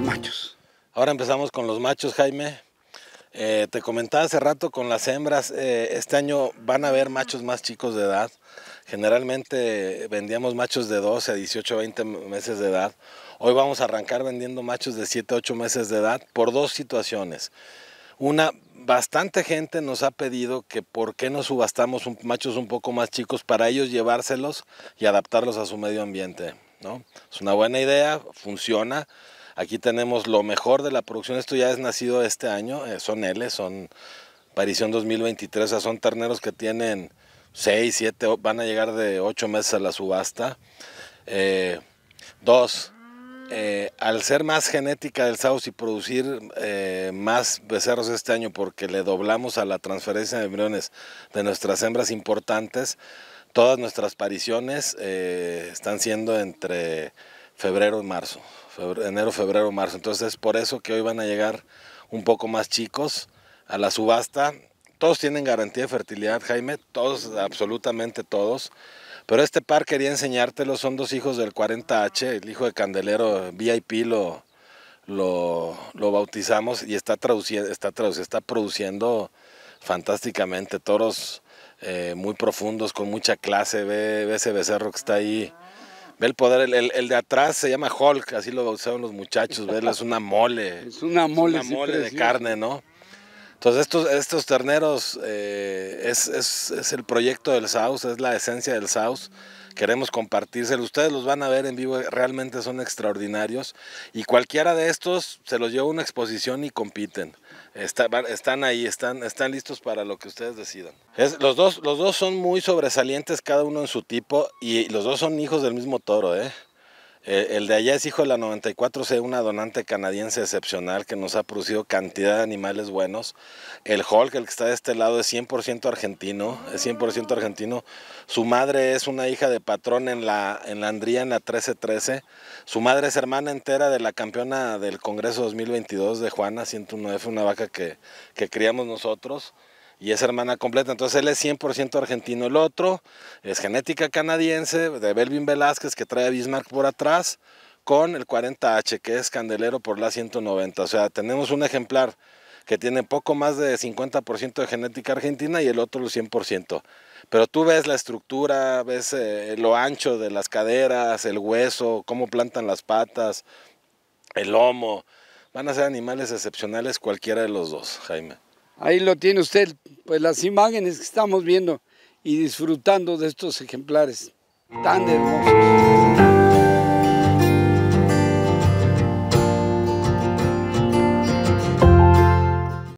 machos. Ahora empezamos con los machos, Jaime. Eh, te comentaba hace rato con las hembras, eh, este año van a haber machos más chicos de edad. Generalmente vendíamos machos de 12 a 18, 20 meses de edad. Hoy vamos a arrancar vendiendo machos de 7 8 meses de edad por dos situaciones. Una, bastante gente nos ha pedido que por qué no subastamos machos un poco más chicos para ellos llevárselos y adaptarlos a su medio ambiente. ¿no? Es una buena idea, funciona. Aquí tenemos lo mejor de la producción. Esto ya es nacido este año, eh, son L, son Parición 2023, o son terneros que tienen 6, 7, van a llegar de 8 meses a la subasta. Eh, dos, eh, al ser más genética del Saus y producir más becerros este año porque le doblamos a la transferencia de embriones de nuestras hembras importantes, todas nuestras pariciones están siendo entre febrero y marzo, enero, febrero, marzo. Entonces es por eso que hoy van a llegar un poco más chicos a la subasta. Todos tienen garantía de fertilidad, Jaime, todos, absolutamente todos. Pero este par quería enseñártelo, son dos hijos del 40H, el hijo de Candelero VIP lo, bautizamos y está, está, está produciendo fantásticamente toros eh, muy profundos, con mucha clase, ve ese becerro que está ahí el poder, el, de atrás se llama Hulk, así lo usaron los muchachos, ves es una mole. Es una mole. de carne, ¿no? Entonces estos, estos terneros eh, es, es, el proyecto del South, es la esencia del South queremos compartírselo. Ustedes los van a ver en vivo, realmente son extraordinarios. Y cualquiera de estos se los lleva a una exposición y compiten. están ahí, están, están listos para lo que ustedes decidan. los, dos, los dos son muy sobresalientes, cada uno en su tipo, y los dos son hijos del mismo toro, ¿eh? Eh, el de allá es hijo de la 94C, una donante canadiense excepcional que nos ha producido cantidad de animales buenos. El Hulk, el que está de este lado, es 100% argentino, es 100% argentino. Su madre es una hija de patrón en la, en la Andría, en la 1313. Su madre es hermana entera de la campeona del Congreso 2022 de Juana 109, una vaca que criamos nosotros y es hermana completa. Entonces él es 100% argentino. El otro es genética canadiense de Belvin Velázquez que trae a Bismarck por atrás con el 40H que es candelero por la 190. O sea, tenemos un ejemplar que tiene poco más de 50% de genética argentina y el otro el 100%. Pero tú ves la estructura, ves eh, lo ancho de las caderas, el hueso, cómo plantan las patas, el lomo. Van a ser animales excepcionales cualquiera de los dos, Jaime. Ahí lo tiene usted, pues las imágenes que estamos viendo y disfrutando de estos ejemplares tan hermosos.